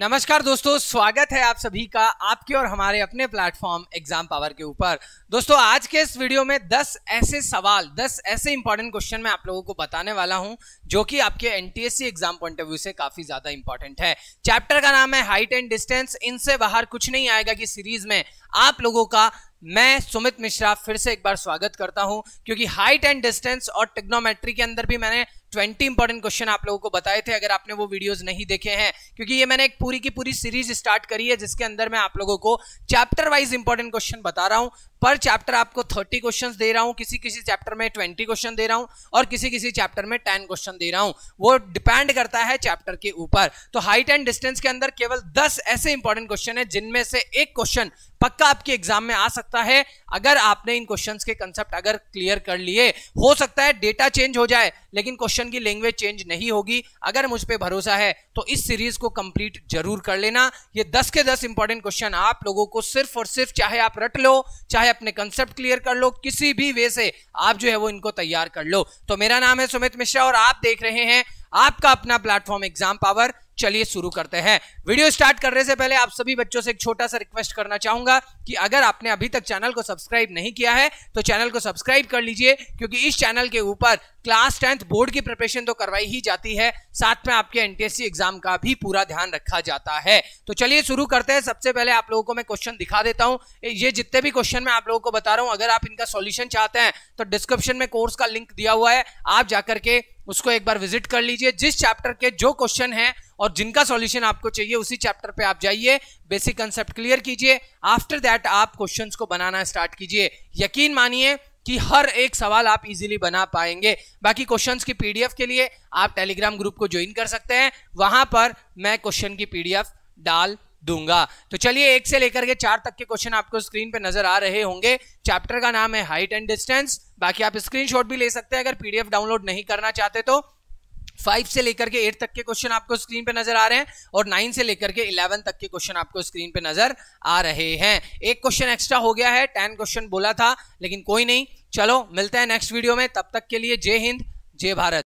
नमस्कार दोस्तों स्वागत है आप सभी का आपके और हमारे अपने प्लेटफॉर्म एग्जाम पावर के ऊपर दोस्तों आज के इस वीडियो में 10 ऐसे सवाल 10 ऐसे इंपॉर्टेंट क्वेश्चन मैं आप लोगों को बताने वाला हूं जो कि आपके NTSC exam point of view से काफी ज्यादा इंपॉर्टेंट है चैप्टर का नाम है हाइट एंड डिस्टेंस इनसे बाहर कुछ नहीं आएगा कि सीरीज में आप लोगों का मैं सुमित मिश्रा फिर से एक बार स्वागत करता हूं क्योंकि हाइट एंड डिस्टेंस और टेक्नोमेट्री के अंदर भी मैंने ट्वेंटी इंपॉर्टेंट क्वेश्चन आप लोगों को बताए थे अगर आपने वो वीडियोस नहीं देखे हैं क्योंकि ये मैंने एक पूरी की पूरी सीरीज स्टार्ट करी है जिसके अंदर मैं आप लोगों को चैप्टर वाइज इंपॉर्टेंट क्वेश्चन बता रहा हूं पर चैप्टर आपको थर्टी क्वेश्चन दे रहा हूं किसी किसी चैप्टर में ट्वेंटी क्वेश्चन दे रहा हूं और किसी किसी चैप्टर में टेन क्वेश्चन दे रहा हूं वो डिपेंड करता है चैप्टर के ऊपर तो हाइट एंड डिस्टेंस के अंदर केवल दस ऐसे इंपॉर्टेंट क्वेश्चन है जिनमें से एक क्वेश्चन पक्का आपके एग्जाम में आ सकता है अगर आपने इन क्वेश्चन के कंसेप्ट अगर क्लियर कर लिए हो सकता है डेटा चेंज हो जाए लेकिन क्वेश्चन क्वेश्चन की लैंग्वेज चेंज नहीं होगी अगर मुझ पर भरोसा है तो इस सीरीज को कंप्लीट जरूर कर लेना ये दस के दस इंपॉर्टेंट क्वेश्चन आप लोगों को सिर्फ और सिर्फ चाहे आप रट लो चाहे अपने कंसेप्ट क्लियर कर लो किसी भी वे से आप जो है वो इनको तैयार कर लो तो मेरा नाम है सुमित मिश्रा और आप देख रहे हैं आपका अपना प्लेटफॉर्म एग्जाम पावर चलिए शुरू करते हैं वीडियो स्टार्ट करने से पहले आप सभी बच्चों से एक छोटा सा रिक्वेस्ट करना चाहूंगा कि अगर आपने अभी तक चैनल को सब्सक्राइब नहीं किया है तो चैनल को सब्सक्राइब कर लीजिए क्योंकि इस चैनल के ऊपर क्लास टेंथ बोर्ड की प्रिपरेशन तो करवाई ही जाती है साथ में आपके एनटीएससी एग्जाम का भी पूरा ध्यान रखा जाता है तो चलिए शुरू करते हैं सबसे पहले आप लोगों को मैं क्वेश्चन दिखा देता हूँ ये जितने भी क्वेश्चन मैं आप लोगों को बता रहा हूँ अगर आप इनका सोल्यूशन चाहते हैं तो डिस्क्रिप्शन में कोर्स का लिंक दिया हुआ है आप जाकर के उसको एक बार विजिट कर लीजिए जिस चैप्टर के जो क्वेश्चन है और जिनका सॉल्यूशन आपको चाहिए उसी चैप्टर पे आप जाइए बेसिक कंसेप्ट क्लियर कीजिए आफ्टर दैट आप क्वेश्चंस को बनाना स्टार्ट कीजिए यकीन मानिए कि हर एक सवाल आप इजीली बना पाएंगे बाकी क्वेश्चंस की पीडीएफ के लिए आप टेलीग्राम ग्रुप को ज्वाइन कर सकते हैं वहां पर मैं क्वेश्चन की पीडीएफ डाल दूंगा तो चलिए एक से लेकर के चार तक के क्वेश्चन आपको स्क्रीन पे नजर आ रहे होंगे चैप्टर का नाम है हाइट एंड डिस्टेंस बाकी आप स्क्रीनशॉट भी ले सकते हैं अगर पीडीएफ डाउनलोड नहीं करना चाहते तो फाइव से लेकर के एट तक के क्वेश्चन आपको स्क्रीन पे नजर आ रहे हैं और नाइन से लेकर के इलेवन तक के क्वेश्चन आपको स्क्रीन पे नजर आ रहे हैं एक क्वेश्चन एक्स्ट्रा हो गया है टेन क्वेश्चन बोला था लेकिन कोई नहीं चलो मिलते हैं नेक्स्ट वीडियो में तब तक के लिए जय हिंद जय भारत